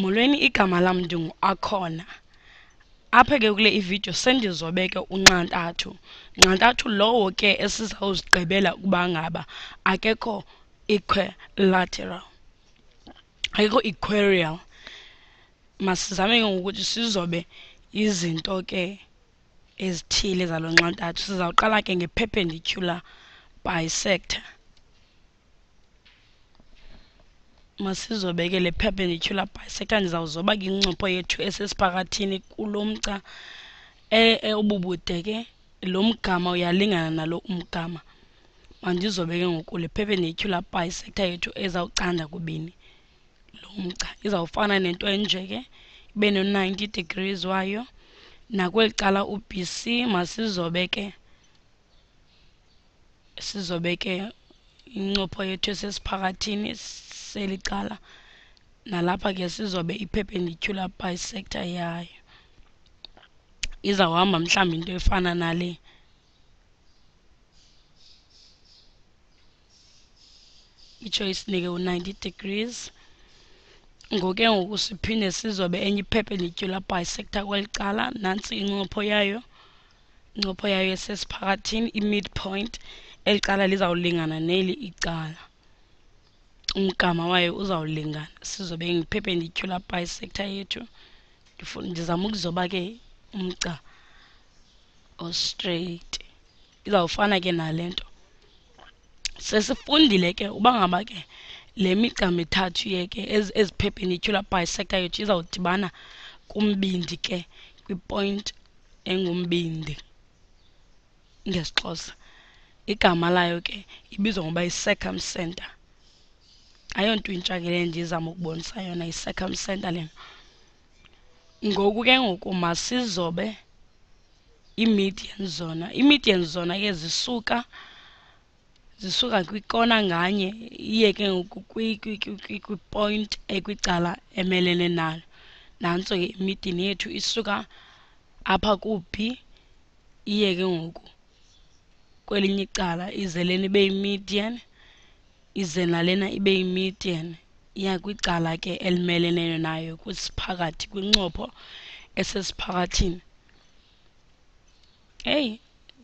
molweni igama lam ndingu akhona apha ke kule ividiyo sendizobeke unqantathu nqantathu lowo ke esizawuzigqibela ukuba ngaba akekho equilateral akekho equarial masizame ke ngokuthi sizobe izinto ke ezithile zalo nqantathu sizawuqala ke nge-perpendicular bisector masizobekele perpendicular bisector ndizawuzoba ke incopho yethu esesiphakathini kulo mgca obubude e, e, ke lo mgama uyalingana nalo umgama mandizobeke ngoku le perpendicular bisector yethu ezawucanda kubini lo mgca izawufana nento enje ke ibe no-90 degrees wayo nakweli cala u-bc masizobeke sizobeke incopho yethu esesiphakathini eli cala nalapha ke sizobe i-perpendicular bisector yayo izawuhamba mhlawumbi into efana nale itsho isinike u-90 degrees ngoke ngoku siphinde sizobe enye i-perpendicular bisector kweli cala nantsi incopho yayo incopho yayo esesiphakathini i-midpoint eli cala lizawulingana neli icala umgama wayo uzawulingana sizobe ngi-perpendicular bisector yethu ndizama ukuzoba ke umgca ostraight izawufana ke nale nto sesifundile ke uba ngaba ke le migca mithathu ye ke ezi-perpendicular bisector yethu izawudibana kumbindi ke kwipoint engumbindi ngesixhosa igama layo ke ibizwa ngoba yi-circumcenter ayonto intsha-ke le ndizama ukubonisa yona i-circumcenter lena ngoku ke ngoku masizobe ii-median zona ii-median zona ke zisuka zisuka kwikona nganye iye ke ngoku kwipoint ekwicala emelele nayo nantso ke imidini yethu isuka apha ku-b iye ke ngoku kwelinye icala ize lena ibe yi-median ize nalena ibe yi-median iyakwicala ke elimeleneyo nayo kwisiphakathi kwincopho esesiphakathini eyi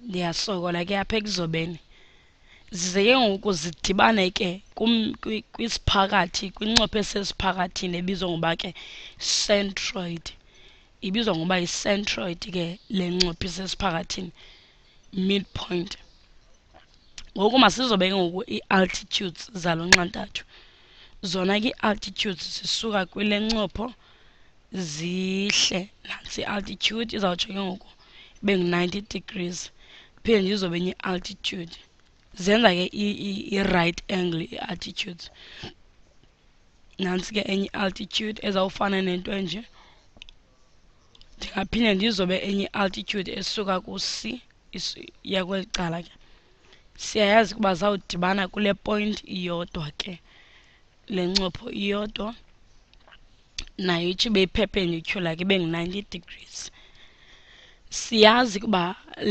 ndiyasokola ke apha ekuzobeni zize ke ngoku zidibane ke kwisiphakathi kwincopho esesiphakathini ebizwa ngoba ke centroid ibizwa ngoba yicentroid ke le ncopho isesiphakathini midpoint ngoku masizobeke ngoku ii-altitudes zalo nxantathu zona ke ii-altitudes zisuka kwile ncopho zihle nantsi i-altitude izawutsho ke ngoku ibe ngu-90 degrees phinde ndizobe enye i-altitude zenza ke i-right angle i-altitudes nantsi ke enye i-altitude ezawufana nento nje ndingaphinde ndizobe enye i-altitude esuka ku-c iya kweli cala ke siyayazi ukuba zawudibana kule point iyodwa ke le ncopho iyodwa nayo itsho ibe perpendicular ke bengu-90 degrees siyazi ukuba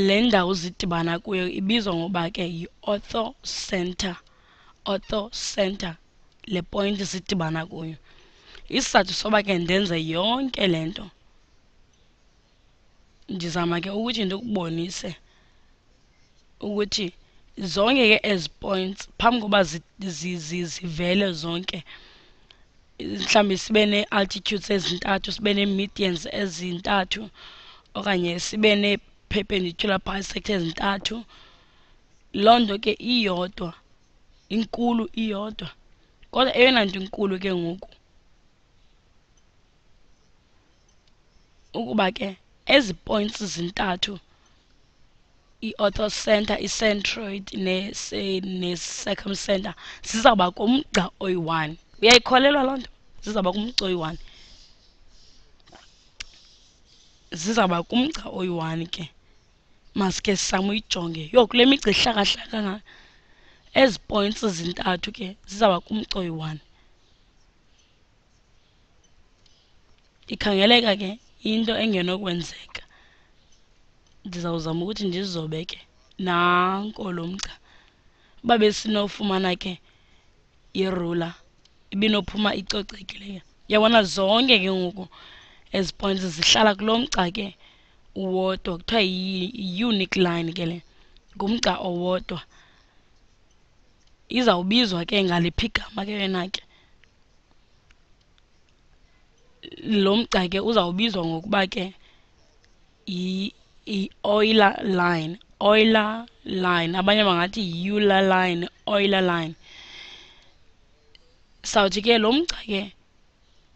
le ndawo zidibana kuyo ibizwa ngoba ke yi-orthocenter orthocenter le point zidibana kuyo isizathu soba ke ndenze yonke le nto ndizama ke ukuthi ndikubonise ukuthi zonke ke as points phambi koba zivele zonke mhlawumbi sibe nee-altitudes ezintathu sibe nee-medians ezintathu okanye sibe nee-perpendicular bisector ezintathu loo nto ke iyodwa inkulu iyodwa kodwa eyona nto inkulu ke ngoku ukuba ke ezi points zintathu i-auto center icentroid ne-circum center zizawuba kumgca oyi-1 uyayikholelwa loo nto zizawuba kumgca oyi-1 zizawuba kumgca oyi-1 ke masike sam uyijonge yo kule migca ihlakahlakanga ezi points zintathu ke zizawuba kumgca oyi-1 ikhangeleka ke into engenokwenzeka ndizawuzama ukuthi ndizizobe ke nanko lo mgca uba besinofumana ke irula ibinophuma icocekileyo yabona zonke ke ngoku ezi points zihlala kulo mgca ke uwodwa kuthiwa yi-unique line ke le ngumgca owodwa izawubizwa ke ngaliphi igama ke yena ke lo mgca ke uzawubizwa ngokuba ke i-Euler line Euler line abanye bangathi yi-Euler line Euler line sawuthi ke lo mgca ke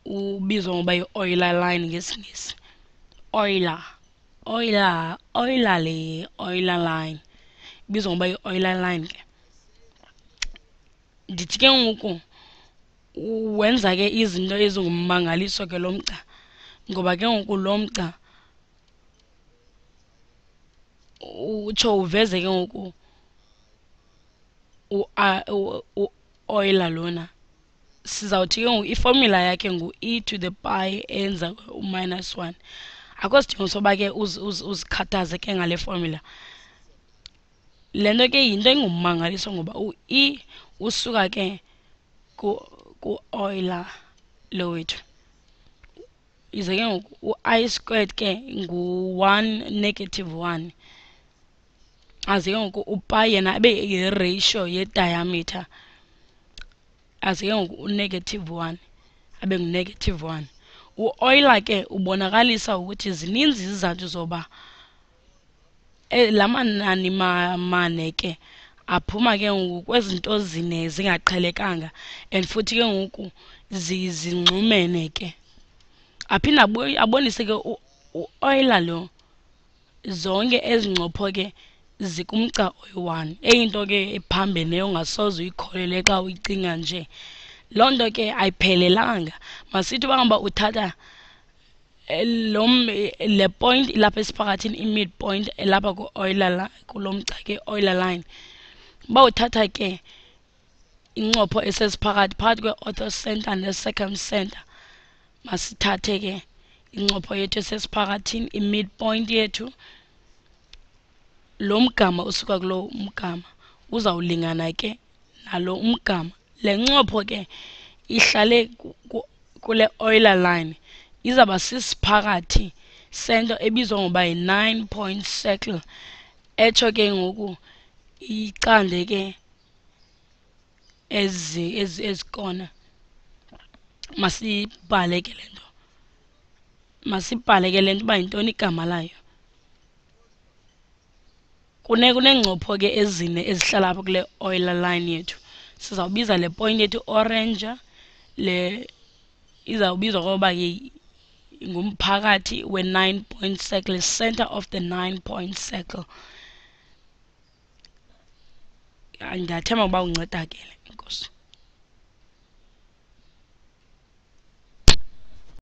ubizwa ngoba yi-Euler line ngesingesi Euler Euler Euler le Euler line ibizwa ngoba yi-Euler line ke ndithi ke ngoku wenza ke izinto ezingummangaliso ke lo mgca ngoba ke ngoku lo mgca utsho uveze ke ngoku u-euler lona sizawuthi ke ngoku ifomula yakhe ngu-e to the pi enza u-minus one akho sidingo soba ke uzikhathaze uz, uz, ke ngale formula le nto ke yinto engummangaliso ngoba u-e usuka ke ku-euler lo wethu ize ke ngoku u-i squared ke ngu-1 negative 1 aze ke ngoku upa yena abe yi-ratio ye-diameter aze ke ngoku unegative one abe ngunegative one uoiler ke ubonakalisa ukuthi zininzi izizathu zoba e, la manani mane ke aphuma ke ngoku kwezinto zine zingaqhelekanga and futhi ke ngoku zinxumene ke aphinde abonise ke uoiler lo zonke ezingcopho ke zikumgca oyi-one eyinto ke ephambeneyo ongasoze uyikholele xa uyicinga nje loo nto ke ayiphelelanga masithi uba ngaba uthatha eh, lo le point ilapha esiphakathini i-mid point elapha ku-oyila kulo mgca ke oyila line uba uthatha ke incopho esesiphakathi phakathi kwe-orthocenter ne-circumcenter masithathe ke incopho yethu esesiphakathini i-mid point yethu lo mgama usuka kulo mgama uzawulingana ke nalo umgama le ncopho ke ihlale kule euler line izaba sisiphakathi sento ebizwa ngoba yi-nine point circle etsho ke ngoku icande ke ezikona masibhale ke le nto masibhale ke le nto uba yintoni igama layo kuneengcopho ke ezine ezihlala apha kule oiler line yethu sizawubiza le point yethu orange le izawubizwa koba ngumphakathi we-nine point circle center of the nine point circle ndiyathemba ukuba uncedakele inkosi